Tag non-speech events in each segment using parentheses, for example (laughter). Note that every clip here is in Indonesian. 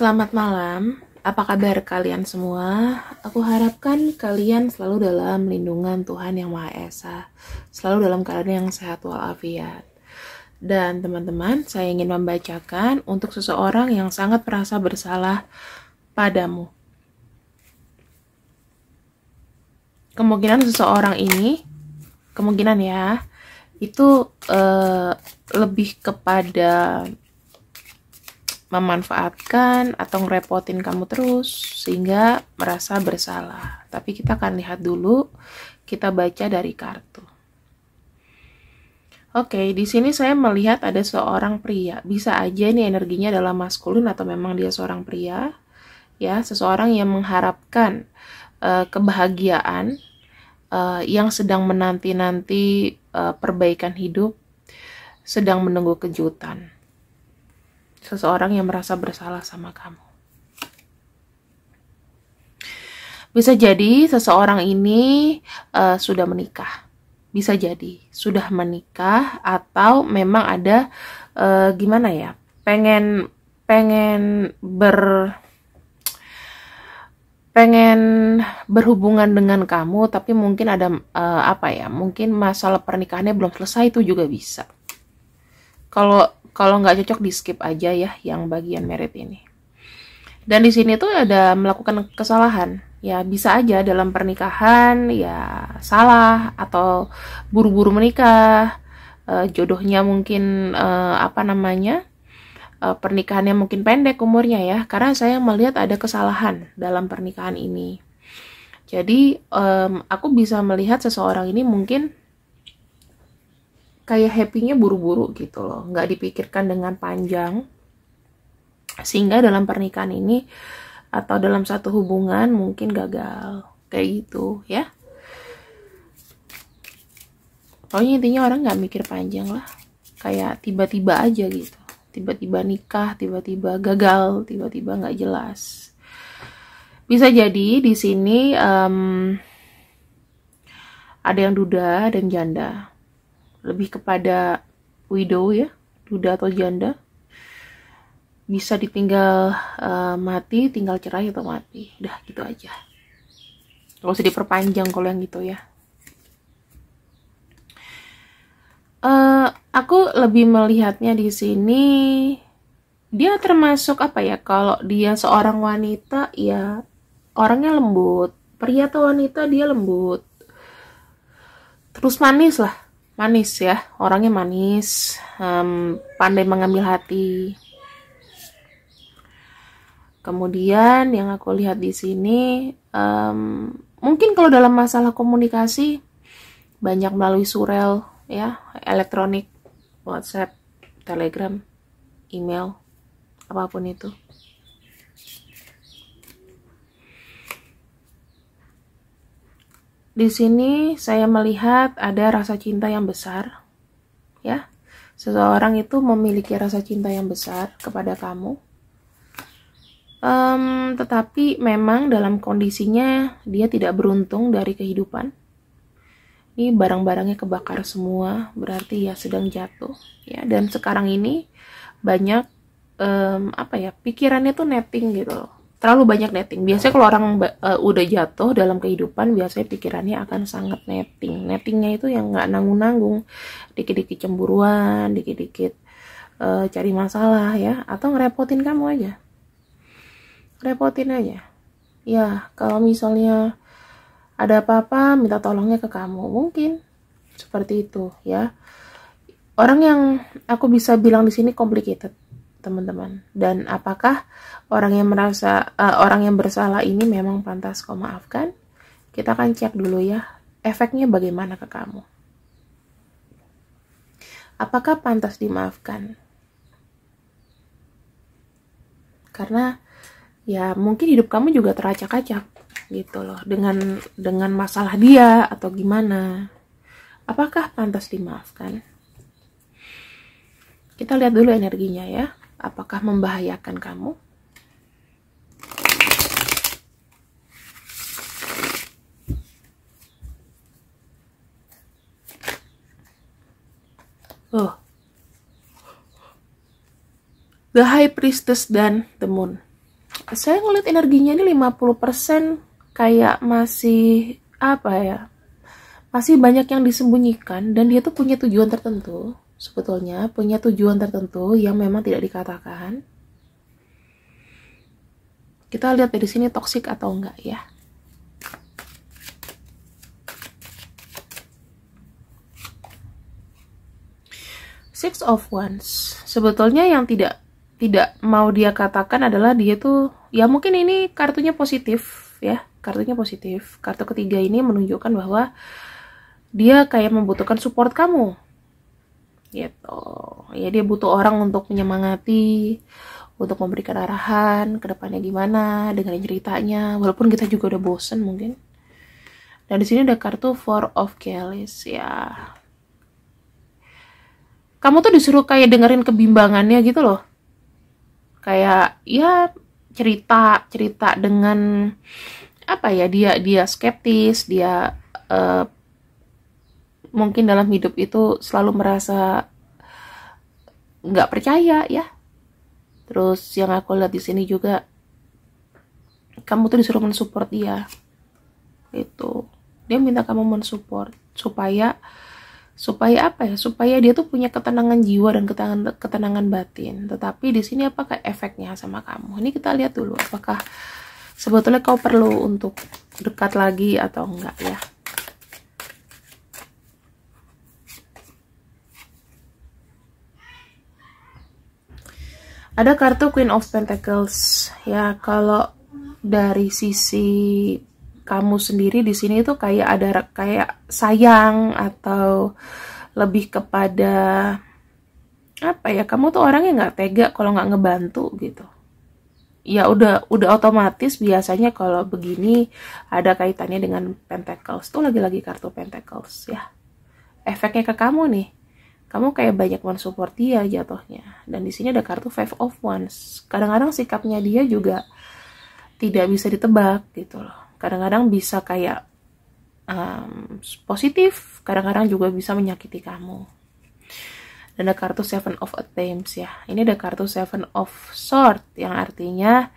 Selamat malam, apa kabar kalian semua? Aku harapkan kalian selalu dalam lindungan Tuhan Yang Maha Esa, selalu dalam keadaan yang sehat walafiat. Dan teman-teman, saya ingin membacakan untuk seseorang yang sangat merasa bersalah padamu. Kemungkinan seseorang ini, kemungkinan ya, itu uh, lebih kepada memanfaatkan atau ngerepotin kamu terus sehingga merasa bersalah. Tapi kita akan lihat dulu, kita baca dari kartu. Oke, di sini saya melihat ada seorang pria. Bisa aja ini energinya adalah maskulin atau memang dia seorang pria. Ya, seseorang yang mengharapkan uh, kebahagiaan uh, yang sedang menanti-nanti uh, perbaikan hidup, sedang menunggu kejutan seseorang yang merasa bersalah sama kamu. Bisa jadi seseorang ini uh, sudah menikah, bisa jadi sudah menikah atau memang ada uh, gimana ya, pengen pengen ber pengen berhubungan dengan kamu tapi mungkin ada uh, apa ya mungkin masalah pernikahannya belum selesai itu juga bisa kalau kalau nggak cocok di skip aja ya yang bagian merit ini. Dan di sini tuh ada melakukan kesalahan. Ya bisa aja dalam pernikahan ya salah atau buru-buru menikah, eh, jodohnya mungkin e, apa namanya? E, pernikahannya mungkin pendek umurnya ya karena saya melihat ada kesalahan dalam pernikahan ini. Jadi um, aku bisa melihat seseorang ini mungkin kayak happy-nya buru-buru gitu loh nggak dipikirkan dengan panjang sehingga dalam pernikahan ini atau dalam satu hubungan mungkin gagal kayak gitu ya pokoknya intinya orang nggak mikir panjang lah kayak tiba-tiba aja gitu tiba-tiba nikah tiba-tiba gagal tiba-tiba nggak jelas bisa jadi di sini um, ada yang duda dan janda lebih kepada widow ya duda atau janda bisa ditinggal uh, mati tinggal cerai atau mati udah gitu aja Kalau usah diperpanjang kalau yang gitu ya uh, aku lebih melihatnya di sini dia termasuk apa ya kalau dia seorang wanita ya orangnya lembut pria atau wanita dia lembut terus manis lah manis ya orangnya manis um, pandai mengambil hati kemudian yang aku lihat di sini um, mungkin kalau dalam masalah komunikasi banyak melalui surel ya elektronik WhatsApp Telegram email apapun itu Di sini saya melihat ada rasa cinta yang besar, ya. Seseorang itu memiliki rasa cinta yang besar kepada kamu, um, tetapi memang dalam kondisinya dia tidak beruntung dari kehidupan. Ini barang-barangnya kebakar semua, berarti ya sedang jatuh, ya. Dan sekarang ini banyak um, apa ya pikirannya tuh netting gitu loh terlalu banyak netting. Biasanya kalau orang uh, udah jatuh dalam kehidupan, biasanya pikirannya akan sangat netting. Nettingnya itu yang nggak nanggung-nanggung, dikit-dikit cemburuan, dikit-dikit uh, cari masalah ya, atau ngerepotin kamu aja, repotin aja. Ya kalau misalnya ada apa-apa, minta tolongnya ke kamu mungkin seperti itu ya. Orang yang aku bisa bilang di sini complicated teman-teman dan apakah orang yang merasa uh, orang yang bersalah ini memang pantas kau maafkan kita akan cek dulu ya efeknya bagaimana ke kamu apakah pantas dimaafkan karena ya mungkin hidup kamu juga teracak-acak gitu loh dengan dengan masalah dia atau gimana apakah pantas dimaafkan kita lihat dulu energinya ya apakah membahayakan kamu? Oh. The High Priestess dan The Moon. Saya ngeliat energinya ini 50% kayak masih apa ya? Masih banyak yang disembunyikan dan dia tuh punya tujuan tertentu sebetulnya punya tujuan tertentu yang memang tidak dikatakan. Kita lihat dari sini toksik atau enggak ya. Six of Wands. Sebetulnya yang tidak tidak mau dia katakan adalah dia tuh ya mungkin ini kartunya positif ya, kartunya positif. Kartu ketiga ini menunjukkan bahwa dia kayak membutuhkan support kamu gitu ya dia butuh orang untuk menyemangati untuk memberikan arahan ke depannya gimana dengan ceritanya walaupun kita juga udah bosen mungkin dan di sini ada kartu Four of kelis ya kamu tuh disuruh kayak dengerin kebimbangannya gitu loh kayak ya cerita cerita dengan apa ya dia dia skeptis dia uh, mungkin dalam hidup itu selalu merasa nggak percaya ya terus yang aku lihat di sini juga kamu tuh disuruh mensupport dia itu dia minta kamu mensupport supaya supaya apa ya supaya dia tuh punya ketenangan jiwa dan ketenangan ketenangan batin tetapi di sini apakah efeknya sama kamu ini kita lihat dulu apakah sebetulnya kau perlu untuk dekat lagi atau enggak ya Ada kartu Queen of Pentacles. Ya, kalau dari sisi kamu sendiri di sini itu kayak ada kayak sayang atau lebih kepada apa ya kamu tuh orangnya nggak tega kalau nggak ngebantu gitu ya udah udah otomatis biasanya kalau begini ada kaitannya dengan pentacles tuh lagi-lagi kartu pentacles ya efeknya ke kamu nih kamu kayak banyak mensupport dia jatuhnya dan di sini ada kartu five of wands kadang-kadang sikapnya dia juga tidak bisa ditebak gitu loh kadang-kadang bisa kayak um, positif kadang-kadang juga bisa menyakiti kamu dan ada kartu seven of attempts ya ini ada kartu seven of sword yang artinya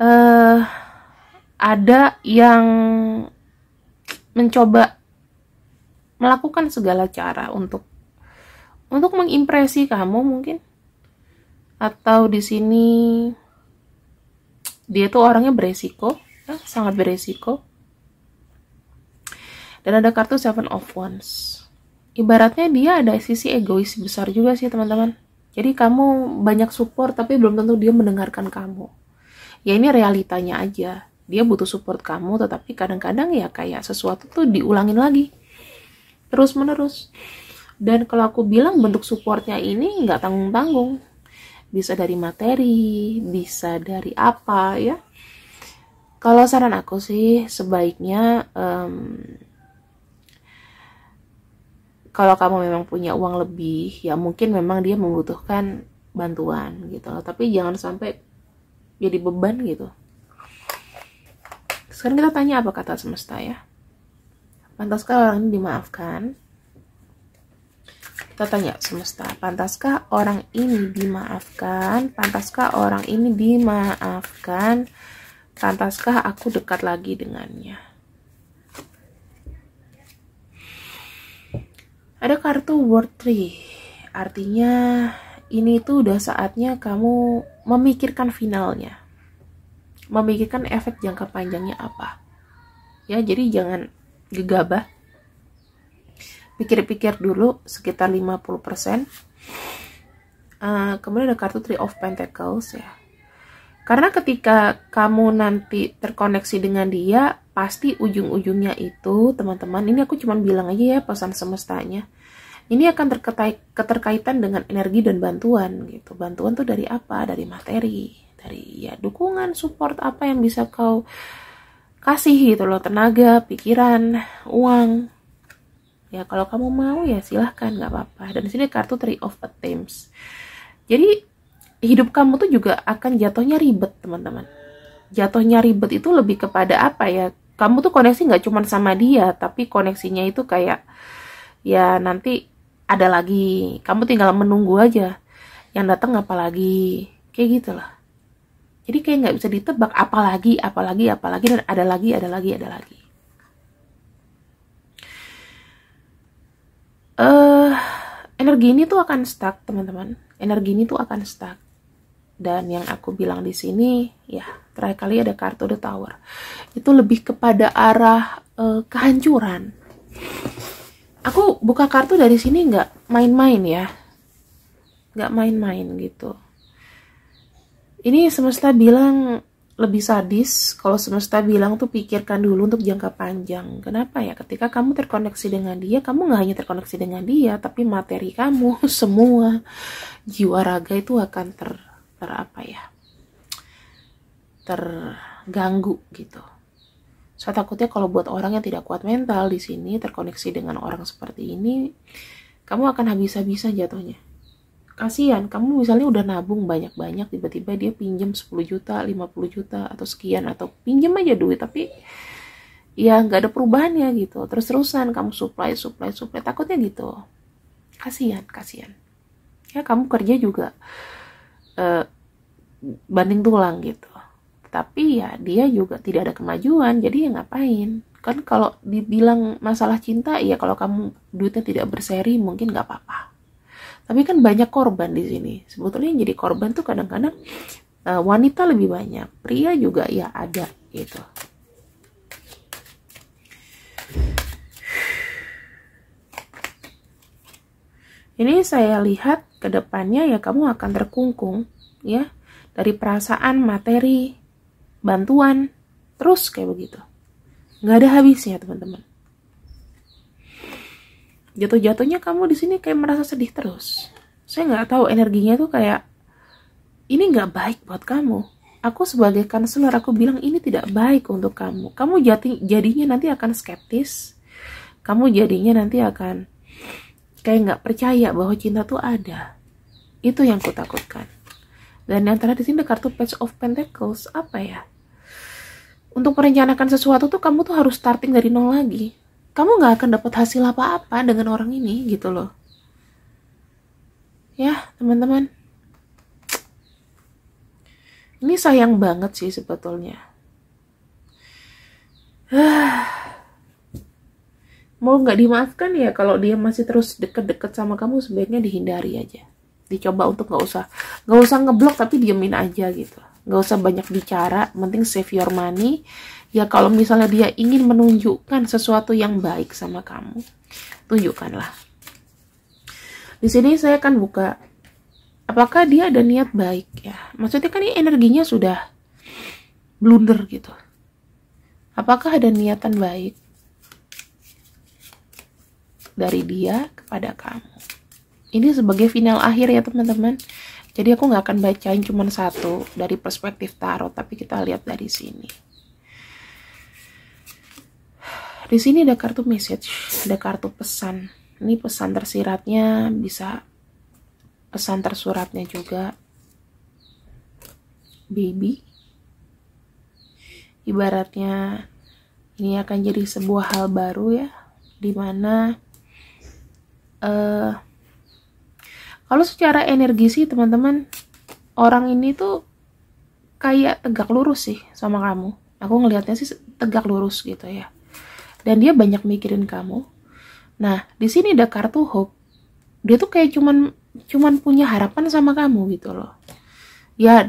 uh, ada yang mencoba melakukan segala cara untuk untuk mengimpresi kamu mungkin atau di sini dia tuh orangnya beresiko eh, sangat beresiko dan ada kartu seven of wands ibaratnya dia ada sisi egois besar juga sih teman-teman jadi kamu banyak support tapi belum tentu dia mendengarkan kamu ya ini realitanya aja dia butuh support kamu tetapi kadang-kadang ya kayak sesuatu tuh diulangin lagi terus menerus dan kalau aku bilang bentuk supportnya ini nggak tanggung tanggung bisa dari materi bisa dari apa ya kalau saran aku sih sebaiknya um, kalau kamu memang punya uang lebih ya mungkin memang dia membutuhkan bantuan gitu loh tapi jangan sampai jadi beban gitu sekarang kita tanya apa kata semesta ya pantaskah orang ini dimaafkan kita tanya semesta, pantaskah orang ini dimaafkan? Pantaskah orang ini dimaafkan? Pantaskah aku dekat lagi dengannya? Ada kartu World Tree, artinya ini tuh udah saatnya kamu memikirkan finalnya, memikirkan efek jangka panjangnya apa. Ya, jadi jangan gegabah pikir-pikir dulu sekitar 50% uh, eh, kemudian ada kartu Three of Pentacles ya karena ketika kamu nanti terkoneksi dengan dia pasti ujung-ujungnya itu teman-teman ini aku cuma bilang aja ya pesan semestanya ini akan terkait keterkaitan dengan energi dan bantuan gitu bantuan tuh dari apa dari materi dari ya dukungan support apa yang bisa kau kasih gitu loh tenaga pikiran uang ya kalau kamu mau ya silahkan nggak apa-apa dan di sini kartu three of attempts jadi hidup kamu tuh juga akan jatuhnya ribet teman-teman jatuhnya ribet itu lebih kepada apa ya kamu tuh koneksi nggak cuma sama dia tapi koneksinya itu kayak ya nanti ada lagi kamu tinggal menunggu aja yang datang apa lagi? kayak gitu lah jadi kayak nggak bisa ditebak apalagi apalagi apalagi dan ada lagi ada lagi ada lagi energi ini tuh akan stuck teman-teman energi ini tuh akan stuck dan yang aku bilang di sini ya terakhir kali ada kartu the tower itu lebih kepada arah uh, kehancuran aku buka kartu dari sini nggak main-main ya nggak main-main gitu ini semesta bilang lebih sadis kalau semesta bilang tuh pikirkan dulu untuk jangka panjang. Kenapa ya? Ketika kamu terkoneksi dengan dia, kamu nggak hanya terkoneksi dengan dia, tapi materi kamu (laughs) semua jiwa raga itu akan ter ter apa ya? terganggu gitu. Saya takutnya kalau buat orang yang tidak kuat mental di sini terkoneksi dengan orang seperti ini, kamu akan habis-habisan jatuhnya kasihan kamu misalnya udah nabung banyak-banyak tiba-tiba dia pinjam 10 juta 50 juta atau sekian atau pinjam aja duit tapi ya nggak ada perubahannya gitu terus-terusan kamu supply supply supply takutnya gitu kasihan kasihan ya kamu kerja juga eh, banding tulang gitu tapi ya dia juga tidak ada kemajuan jadi ya ngapain kan kalau dibilang masalah cinta ya kalau kamu duitnya tidak berseri mungkin nggak apa-apa tapi kan banyak korban di sini. Sebetulnya yang jadi korban tuh kadang-kadang uh, wanita lebih banyak, pria juga ya ada gitu. Ini saya lihat ke depannya ya kamu akan terkungkung ya dari perasaan, materi, bantuan, terus kayak begitu. Nggak ada habisnya teman-teman jatuh-jatuhnya kamu di sini kayak merasa sedih terus saya nggak tahu energinya tuh kayak ini nggak baik buat kamu aku sebagai konselor aku bilang ini tidak baik untuk kamu kamu jati, jadinya nanti akan skeptis kamu jadinya nanti akan kayak nggak percaya bahwa cinta tuh ada itu yang takutkan. dan yang terakhir di sini kartu page of pentacles apa ya untuk merencanakan sesuatu tuh kamu tuh harus starting dari nol lagi kamu nggak akan dapat hasil apa-apa dengan orang ini gitu loh ya teman-teman ini sayang banget sih sebetulnya (sighs) mau nggak dimaafkan ya kalau dia masih terus deket-deket sama kamu sebaiknya dihindari aja dicoba untuk nggak usah nggak usah ngeblok tapi diemin aja gitu nggak usah banyak bicara penting save your money ya kalau misalnya dia ingin menunjukkan sesuatu yang baik sama kamu tunjukkanlah di sini saya akan buka apakah dia ada niat baik ya maksudnya kan ini energinya sudah blunder gitu apakah ada niatan baik dari dia kepada kamu ini sebagai final akhir ya teman-teman jadi aku nggak akan bacain cuma satu dari perspektif tarot tapi kita lihat dari sini di sini ada kartu message, ada kartu pesan. Ini pesan tersiratnya bisa pesan tersuratnya juga. Baby. Ibaratnya ini akan jadi sebuah hal baru ya, dimana uh, eh, kalau secara energi sih teman-teman orang ini tuh kayak tegak lurus sih sama kamu. Aku ngelihatnya sih tegak lurus gitu ya dan dia banyak mikirin kamu nah di sini ada kartu hope dia tuh kayak cuman cuman punya harapan sama kamu gitu loh ya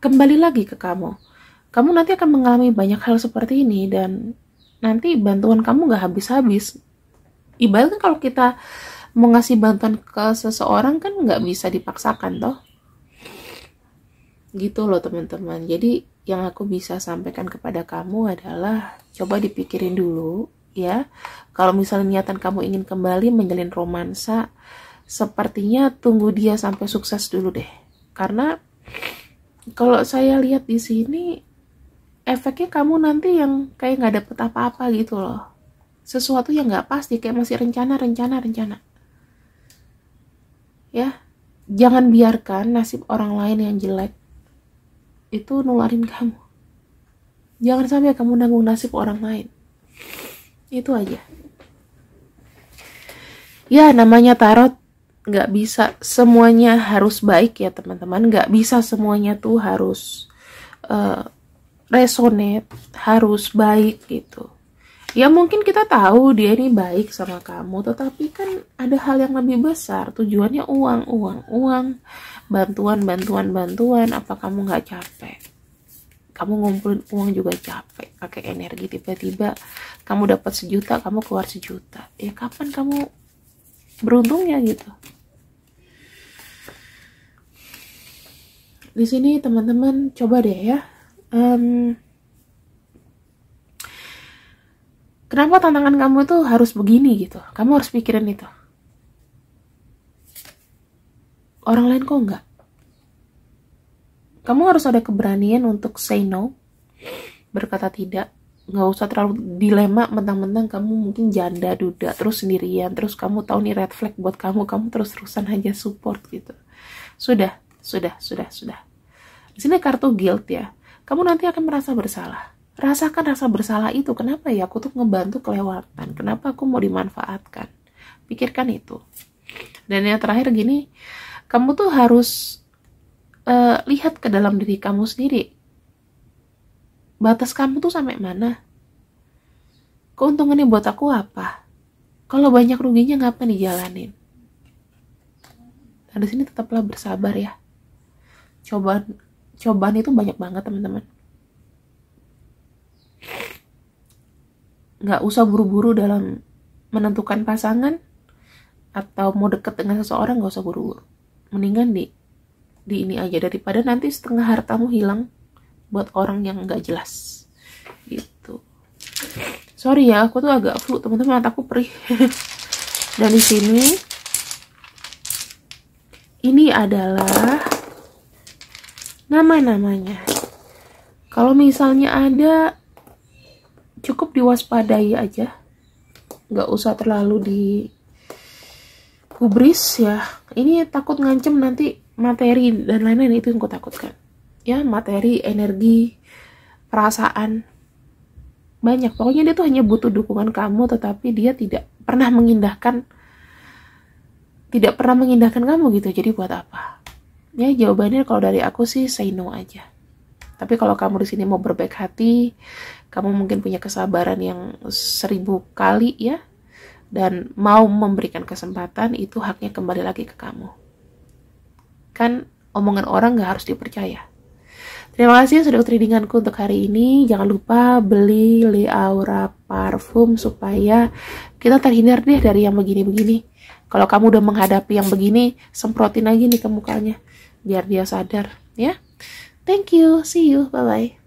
kembali lagi ke kamu kamu nanti akan mengalami banyak hal seperti ini dan nanti bantuan kamu gak habis-habis ibaratnya kalau kita mau ngasih bantuan ke seseorang kan gak bisa dipaksakan toh gitu loh teman-teman jadi yang aku bisa sampaikan kepada kamu adalah coba dipikirin dulu ya. Kalau misalnya niatan kamu ingin kembali menjalin romansa, sepertinya tunggu dia sampai sukses dulu deh. Karena kalau saya lihat di sini efeknya kamu nanti yang kayak nggak dapet apa-apa gitu loh. Sesuatu yang nggak pasti kayak masih rencana, rencana, rencana. Ya, jangan biarkan nasib orang lain yang jelek itu nularin kamu jangan sampai kamu nanggung nasib orang lain itu aja ya namanya tarot nggak bisa semuanya harus baik ya teman-teman nggak bisa semuanya tuh harus uh, resonate harus baik gitu ya mungkin kita tahu dia ini baik sama kamu tetapi kan ada hal yang lebih besar tujuannya uang uang uang bantuan bantuan bantuan apa kamu nggak capek kamu ngumpulin uang juga capek pakai energi tiba-tiba kamu dapat sejuta kamu keluar sejuta ya kapan kamu beruntungnya gitu di sini teman-teman coba deh ya um, kenapa tantangan kamu itu harus begini gitu kamu harus pikirin itu orang lain kok enggak kamu harus ada keberanian untuk say no berkata tidak nggak usah terlalu dilema mentang-mentang kamu mungkin janda duda terus sendirian terus kamu tahu nih red flag buat kamu kamu terus-terusan hanya support gitu sudah sudah sudah sudah di sini kartu guilt ya kamu nanti akan merasa bersalah rasakan rasa bersalah itu kenapa ya aku tuh ngebantu kelewatan kenapa aku mau dimanfaatkan pikirkan itu dan yang terakhir gini kamu tuh harus uh, lihat ke dalam diri kamu sendiri. Batas kamu tuh sampai mana? Keuntungannya buat aku apa? Kalau banyak ruginya ngapain dijalanin? Nah, di sini tetaplah bersabar ya. Cobaan cobaan itu banyak banget, teman-teman. Nggak usah buru-buru dalam menentukan pasangan atau mau deket dengan seseorang nggak usah buru-buru mendingan di di ini aja daripada nanti setengah hartamu hilang buat orang yang nggak jelas gitu sorry ya aku tuh agak flu teman-teman aku perih (laughs) dan di sini ini adalah nama-namanya kalau misalnya ada cukup diwaspadai aja nggak usah terlalu di kubris ya ini takut ngancem nanti materi dan lain-lain itu yang gue takutkan ya materi energi perasaan banyak pokoknya dia tuh hanya butuh dukungan kamu tetapi dia tidak pernah mengindahkan tidak pernah mengindahkan kamu gitu jadi buat apa ya jawabannya kalau dari aku sih say no aja tapi kalau kamu di sini mau berbaik hati kamu mungkin punya kesabaran yang seribu kali ya dan mau memberikan kesempatan itu haknya kembali lagi ke kamu. Kan omongan orang gak harus dipercaya. Terima kasih ya sudah tradinganku untuk hari ini. Jangan lupa beli Le Aura Parfum supaya kita terhindar deh dari yang begini-begini. Kalau kamu udah menghadapi yang begini, semprotin aja nih ke mukanya biar dia sadar ya. Thank you, see you, bye-bye.